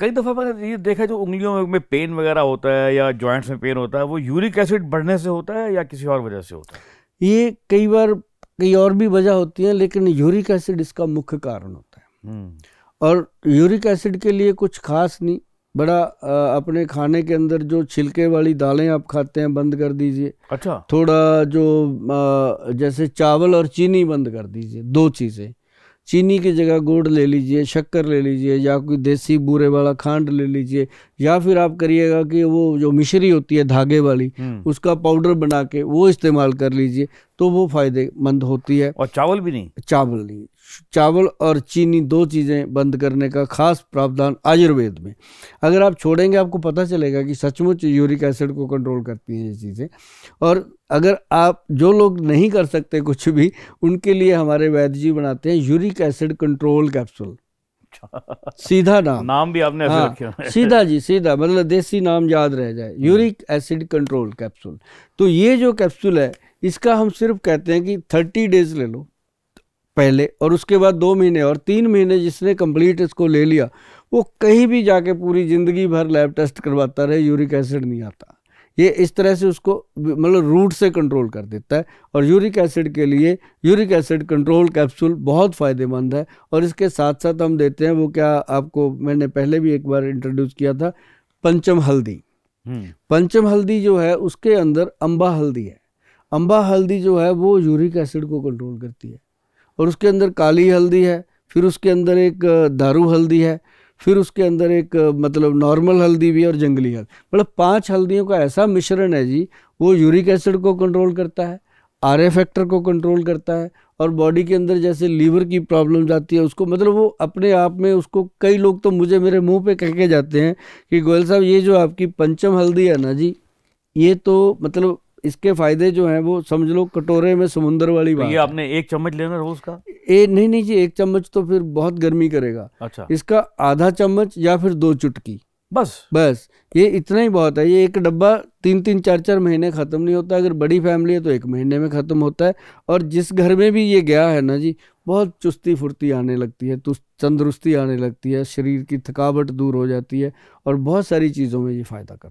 कई दफ़ा मैंने ये देखा जो उंगलियों में पेन वगैरह होता है या जॉइंट्स में पेन होता है वो यूरिक एसिड बढ़ने से होता है या किसी और वजह से होता है ये कई बार कई और भी वजह होती है लेकिन यूरिक एसिड इसका मुख्य कारण होता है हम्म। और यूरिक एसिड के लिए कुछ खास नहीं बड़ा आ, अपने खाने के अंदर जो छिलके वाली दालें आप खाते हैं बंद कर दीजिए अच्छा थोड़ा जो आ, जैसे चावल और चीनी बंद कर दीजिए दो चीज़ें चीनी की जगह गुड़ ले लीजिए शक्कर ले लीजिए या कोई देसी बूरे वाला खांड ले लीजिए या फिर आप करिएगा कि वो जो मिश्री होती है धागे वाली हम्म। उसका पाउडर बना के वो इस्तेमाल कर लीजिए तो वो फायदेमंद होती है और चावल भी नहीं चावल नहीं चावल और चीनी दो चीज़ें बंद करने का खास प्रावधान आयुर्वेद में अगर आप छोड़ेंगे आपको पता चलेगा कि सचमुच यूरिक एसिड को कंट्रोल करती हैं ये चीज़ें और अगर आप जो लोग नहीं कर सकते कुछ भी उनके लिए हमारे वैद्य जी बनाते हैं यूरिक एसिड कंट्रोल कैप्सूल सीधा नाम नाम भी आपने हाँ, सीधा जी सीधा मतलब देसी नाम याद रह जाए यूरिक एसिड कंट्रोल कैप्सूल तो ये जो कैप्सूल है इसका हम सिर्फ कहते हैं कि थर्टी डेज ले लो पहले और उसके बाद दो महीने और तीन महीने जिसने कंप्लीट इसको ले लिया वो कहीं भी जाके पूरी ज़िंदगी भर लैब टेस्ट करवाता रहे यूरिक एसिड नहीं आता ये इस तरह से उसको मतलब रूट से कंट्रोल कर देता है और यूरिक एसिड के लिए यूरिक एसिड कंट्रोल कैप्सूल बहुत फ़ायदेमंद है और इसके साथ साथ हम देते हैं वो क्या आपको मैंने पहले भी एक बार इंट्रोड्यूस किया था पंचम हल्दी हम्म। पंचम हल्दी जो है उसके अंदर अम्बा हल्दी है अम्बा हल्दी जो है वो यूरिक एसिड को कंट्रोल करती है और उसके अंदर काली हल्दी है फिर उसके अंदर एक दारू हल्दी है फिर उसके अंदर एक मतलब नॉर्मल हल्दी भी और जंगली हल्दी मतलब पांच हल्दियों का ऐसा मिश्रण है जी वो यूरिक एसिड को कंट्रोल करता है आर फैक्टर को कंट्रोल करता है और बॉडी के अंदर जैसे लीवर की प्रॉब्लम जाती है उसको मतलब वो अपने आप में उसको कई लोग तो मुझे मेरे मुंह पे कह के जाते हैं कि गोयल साहब ये जो आपकी पंचम हल्दी है ना जी ये तो मतलब इसके फायदे जो हैं वो समझ लो कटोरे में समुंदर वाली तो बात ये आपने एक चम्मच लेना रोज का ए नहीं नहीं जी एक चम्मच तो फिर बहुत गर्मी करेगा अच्छा इसका आधा चम्मच या फिर दो चुटकी बस बस ये इतना ही बहुत है ये एक डब्बा तीन तीन चार चार महीने ख़त्म नहीं होता अगर बड़ी फैमिली है तो एक महीने में ख़त्म होता है और जिस घर में भी ये गया है ना जी बहुत चुस्ती फुर्ती आने लगती है तंदुरुस्ती आने लगती है शरीर की थकावट दूर हो जाती है और बहुत सारी चीज़ों में ये फ़ायदा करता है